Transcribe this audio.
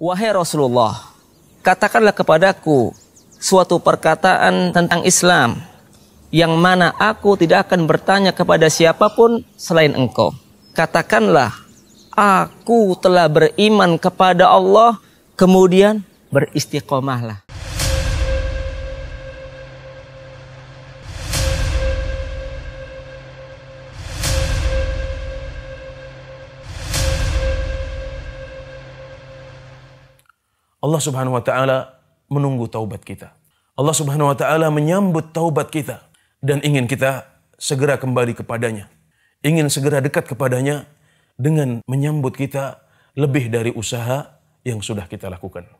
Wahai Rasulullah, katakanlah kepadaku suatu perkataan tentang Islam yang mana aku tidak akan bertanya kepada siapapun selain engkau. Katakanlah, aku telah beriman kepada Allah, kemudian beristiqomahlah. Allah Subhanahu wa taala menunggu taubat kita. Allah Subhanahu wa taala menyambut taubat kita dan ingin kita segera kembali kepadanya. Ingin segera dekat kepadanya dengan menyambut kita lebih dari usaha yang sudah kita lakukan.